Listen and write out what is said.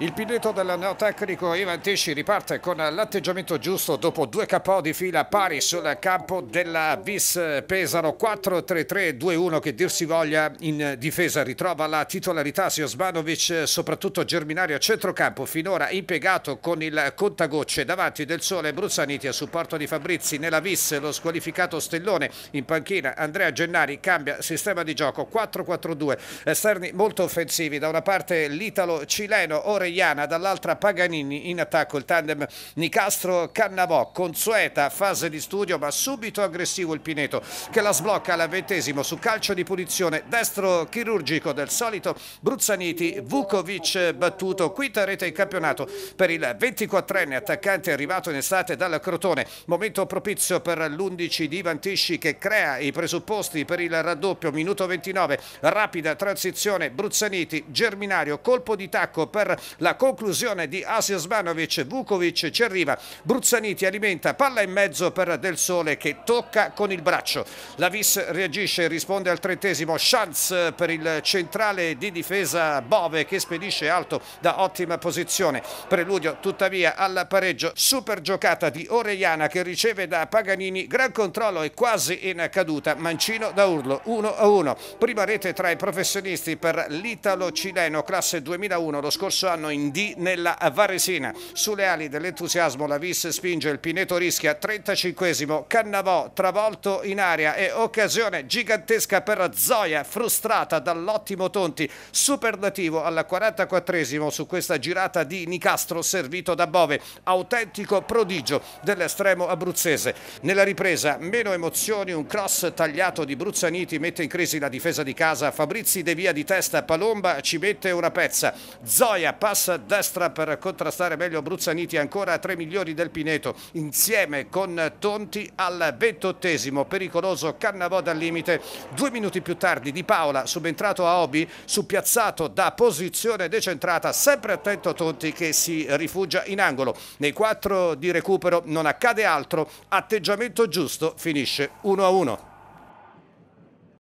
Il pilota del neotecnico Ivan Tisci riparte con l'atteggiamento giusto dopo due capo di fila pari sul campo della Vis Pesaro 4-3-3-2-1 che dir si voglia in difesa ritrova la titolarità Siosmanovic soprattutto Germinario a centrocampo finora impiegato con il contagocce davanti del sole Bruzzaniti a supporto di Fabrizi nella Vis lo squalificato Stellone in panchina Andrea Gennari cambia sistema di gioco 4-4-2 esterni molto offensivi da una parte l'italo cileno ora Orellana, dall'altra Paganini in attacco il tandem Nicastro-Cannavò, consueta fase di studio ma subito aggressivo il Pineto che la sblocca alla ventesimo su calcio di punizione destro chirurgico del solito Bruzzaniti, Vukovic battuto, quinta rete in campionato per il 24enne attaccante arrivato in estate dal Crotone, momento propizio per l'11 di Vantisci che crea i presupposti per il raddoppio, minuto 29, rapida transizione Bruzzaniti, Germinario, colpo di tacco per la conclusione di Asia Smanovic, Vukovic ci arriva, Bruzzaniti alimenta palla in mezzo per Del Sole che tocca con il braccio, Lavis reagisce e risponde al trentesimo, chance per il centrale di difesa Bove che spedisce alto da ottima posizione, preludio tuttavia al pareggio, super giocata di Orellana che riceve da Paganini, gran controllo e quasi in caduta, Mancino da urlo 1 1, prima rete tra i professionisti per l'italo-cileno classe 2001 lo scorso anno Milano in D nella Varesina. Sulle ali dell'entusiasmo la Vis spinge il Pineto rischia 35 Cannavò travolto in aria e occasione gigantesca per Zoya frustrata dall'ottimo Tonti superlativo alla 44 su questa girata di Nicastro servito da Bove autentico prodigio dell'estremo abruzzese. Nella ripresa meno emozioni un cross tagliato di Bruzzaniti mette in crisi la difesa di casa Fabrizi De Via di testa Palomba ci mette una pezza Zoya passa Pass destra per contrastare meglio Bruzzaniti ancora a 3 migliori del Pineto insieme con Tonti al 28esimo pericoloso Cannavò dal limite due minuti più tardi Di Paola subentrato a Obi suppiazzato da posizione decentrata sempre attento Tonti che si rifugia in angolo nei 4 di recupero non accade altro atteggiamento giusto finisce 1 a 1